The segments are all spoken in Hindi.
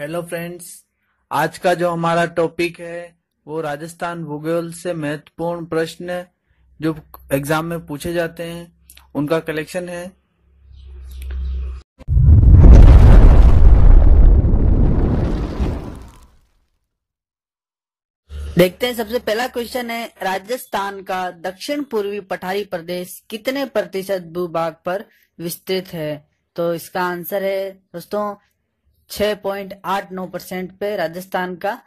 हेलो फ्रेंड्स आज का जो हमारा टॉपिक है वो राजस्थान भूगोल से महत्वपूर्ण प्रश्न जो एग्जाम में पूछे जाते हैं उनका कलेक्शन है देखते हैं सबसे पहला क्वेश्चन है राजस्थान का दक्षिण पूर्वी पठारी प्रदेश कितने प्रतिशत भूभाग पर विस्तृत है तो इसका आंसर है दोस्तों 6.89 परसेंट पे राजस्थान का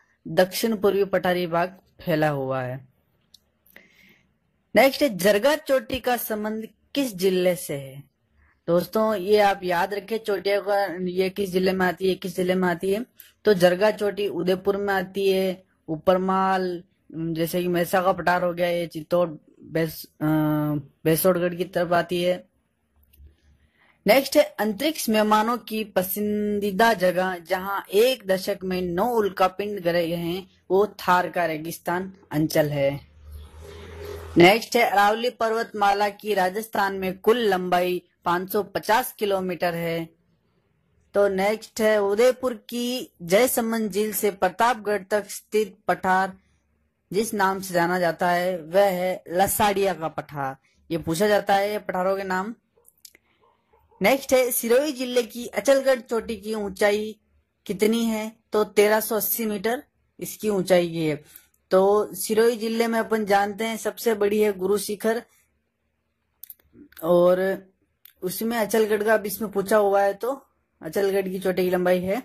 दक्षिण पूर्वी पठारी भाग फैला हुआ है नेक्स्ट है जरगा चोटी का संबंध किस जिले से है दोस्तों ये आप याद रखें चोटिया का ये किस जिले में आती है किस जिले में आती है तो जरगा चोटी उदयपुर में आती है ऊपरमाल जैसे कि मैसा का पठार हो गया ये चित्तौड़ बेस, बेसोड़गढ़ की तरफ आती है नेक्स्ट है अंतरिक्ष मेहमानों की पसंदीदा जगह जहां एक दशक में नौ उल्कापिंड गए हैं वो थार का रेगिस्तान अंचल है नेक्स्ट है अरावली पर्वतमाला की राजस्थान में कुल लंबाई 550 किलोमीटर है तो नेक्स्ट है उदयपुर की जयसमन झील से प्रतापगढ़ तक स्थित पठार जिस नाम से जाना जाता है वह है लसाड़िया का पठार ये पूछा जाता है पठारों के नाम नेक्स्ट है सिरोही जिले की अचलगढ़ चोटी की ऊंचाई कितनी है तो 1380 मीटर इसकी ऊंचाई की है तो सिरोही जिले में अपन जानते हैं सबसे बड़ी है गुरु शिखर और उसमें अचलगढ़ का अब इसमें पूछा हुआ है तो अचलगढ़ की चोटी की लंबाई है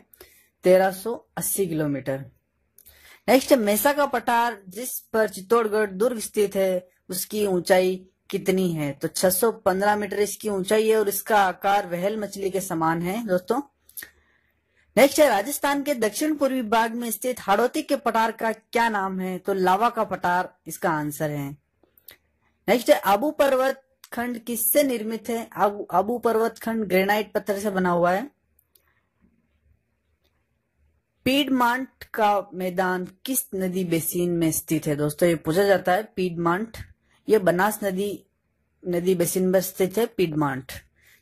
1380 किलोमीटर नेक्स्ट है मेसा का पठार जिस पर चित्तौड़गढ़ दुर्ग स्थित है उसकी ऊंचाई कितनी है तो 615 मीटर इसकी ऊंचाई है और इसका आकार वहल मछली के समान है दोस्तों नेक्स्ट है राजस्थान के दक्षिण पूर्वी भाग में स्थित हाड़ोती के पठार का क्या नाम है तो लावा का पठार इसका आंसर है नेक्स्ट है आबू पर्वत खंड किससे निर्मित है आबू पर्वत खंड ग्रेनाइट पत्थर से बना हुआ है पीडमांट का मैदान किस नदी बेसिन में स्थित है दोस्तों ये पूछा जाता है पीडमांट यह बनास नदी नदी बेसिन पर स्थित है पीडमांट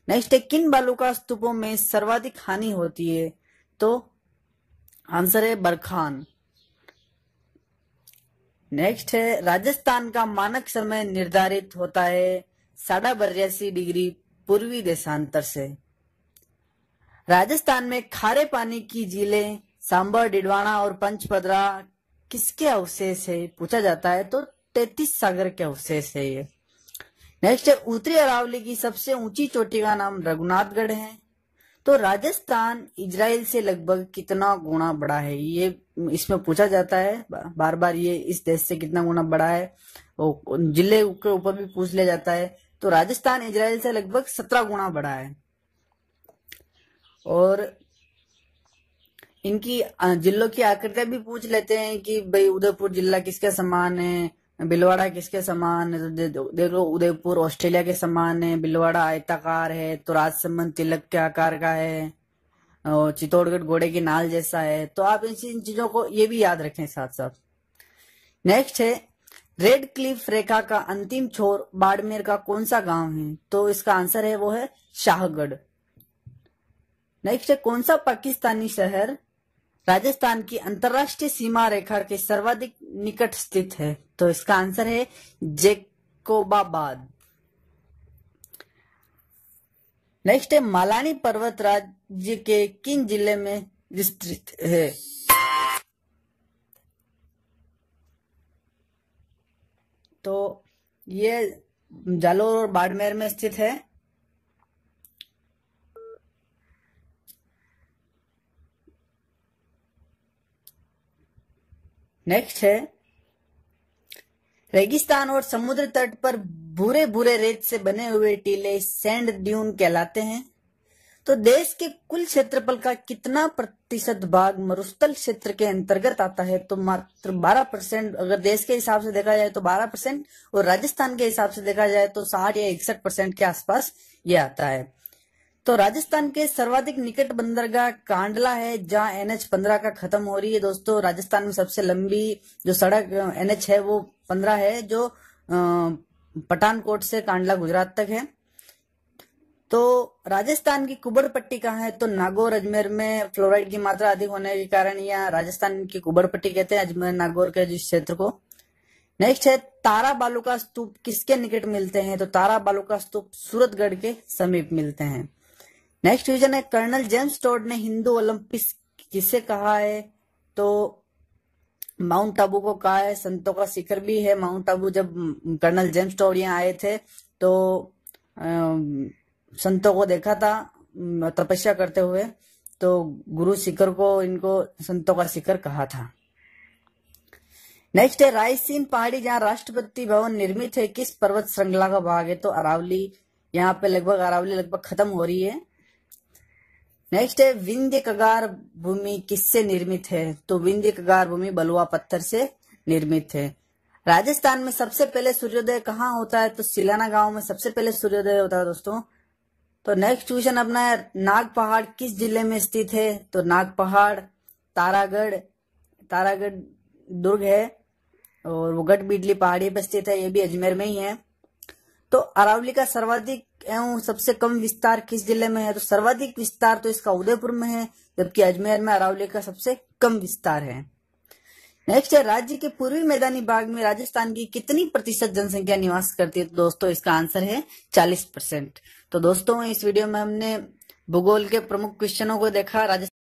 नेक्स्ट है किन बालुका स्तूपों में सर्वाधिक हानि होती है तो आंसर है बरखान नेक्स्ट है राजस्थान का मानक समय निर्धारित होता है साढ़ा बयासी डिग्री पूर्वी देशांतर से राजस्थान में खारे पानी की झीलें सांबर डिडवाना और पंचपदरा किसके अवशेष है पूछा जाता है तो तैतीस सागर के अवशेष है ये नेक्स्ट है उत्तरी अरावली की सबसे ऊंची चोटी का नाम रघुनाथगढ़ है तो राजस्थान इजराइल से लगभग कितना गुना बड़ा है ये इसमें पूछा जाता है बार बार ये इस देश से कितना गुना बड़ा है वो जिले के ऊपर भी पूछ लिया जाता है तो राजस्थान इजराइल से लगभग सत्रह गुना बड़ा है और इनकी जिलों की आकृतियां भी पूछ लेते हैं कि भाई उदयपुर जिला किसके समान है बिलवाड़ा किसके समान है तो देखो उदयपुर ऑस्ट्रेलिया के समान है बिलवाड़ा आयताकार है तो राजसमंद तिलक के आकार का है और चित्तौड़गढ़ घोड़े की नाल जैसा है तो आप इन चीजों को ये भी याद रखें साथ साथ नेक्स्ट है रेड क्लिफ रेखा का अंतिम छोर बाड़मेर का कौन सा गांव है तो इसका आंसर है वो है शाहगढ़ नेक्स्ट है कौन सा पाकिस्तानी शहर राजस्थान की अंतर्राष्ट्रीय सीमा रेखा के सर्वाधिक निकट स्थित है तो इसका आंसर है जेकोबाबाद नेक्स्ट है मालानी पर्वत राज्य के किन जिले में विस्तृत है तो ये जालोर और बाड़मेर में स्थित है नेक्स्ट है रेगिस्तान और समुद्र तट पर भूरे भूरे रेत से बने हुए टीले सैंड ड्यून कहलाते हैं तो देश के कुल क्षेत्रफल का कितना प्रतिशत भाग मरुस्थल क्षेत्र के अंतर्गत आता है तो मात्र 12 परसेंट अगर देश के हिसाब से देखा जाए तो 12 परसेंट और राजस्थान के हिसाब से देखा जाए तो साठ या इकसठ परसेंट के आसपास ये आता है तो राजस्थान के सर्वाधिक निकट बंदरगाह कांडला है जहां एनएच 15 का खत्म हो रही है दोस्तों राजस्थान में सबसे लंबी जो सड़क एनएच है वो 15 है जो पठानकोट से कांडला गुजरात तक है तो राजस्थान की कुबड़ पट्टी कहाँ है तो नागौर अजमेर में फ्लोराइड की मात्रा अधिक होने के कारण यह राजस्थान की कुबड़ पट्टी कहते हैं अजमेर नागौर के जिस क्षेत्र को नेक्स्ट है तारा बालू का स्तूप किसके निकट मिलते हैं तो तारा बालू का स्तूप सूरतगढ़ के समीप मिलते हैं नेक्स्ट क्वेश्चन है कर्नल जेम्स टॉड ने हिंदू ओलंपिक्स किसे कहा है तो माउंट आबू को कहा है संतों का शिखर भी है माउंट आबू जब कर्नल जेम्स टॉड यहाँ आए थे तो आ, संतों को देखा था तपस्या करते हुए तो गुरु शिखर को इनको संतों का शिखर कहा था नेक्स्ट है रायसीन पहाड़ी जहाँ राष्ट्रपति भवन निर्मित है किस पर्वत श्रृंखला का भाग है तो अरावली यहाँ पे लगभग अरावली लगभग खत्म हो रही है नेक्स्ट है विंध्य कगार भूमि किससे निर्मित है तो विंध्य कगार भूमि बलुआ पत्थर से निर्मित है राजस्थान में सबसे पहले सूर्योदय कहाँ होता है तो सिलाना गांव में सबसे पहले सूर्योदय होता है दोस्तों तो नेक्स्ट क्वेश्चन अपना है नाग पहाड़ किस जिले में स्थित है तो नाग पहाड़ तारागढ़ तारागढ़ दुर्ग है और वो गढ़ बिडली पहाड़ी पर स्थित है ये भी अजमेर में ही है तो अरावली का सर्वाधिक एवं सबसे कम विस्तार किस जिले में है तो सर्वाधिक विस्तार तो इसका उदयपुर में है जबकि अजमेर में अरावली का सबसे कम विस्तार है नेक्स्ट है राज्य के पूर्वी मैदानी भाग में राजस्थान की कितनी प्रतिशत जनसंख्या निवास करती है तो दोस्तों इसका आंसर है चालीस परसेंट तो दोस्तों इस वीडियो में हमने भूगोल के प्रमुख क्वेश्चनों को देखा राजस्थान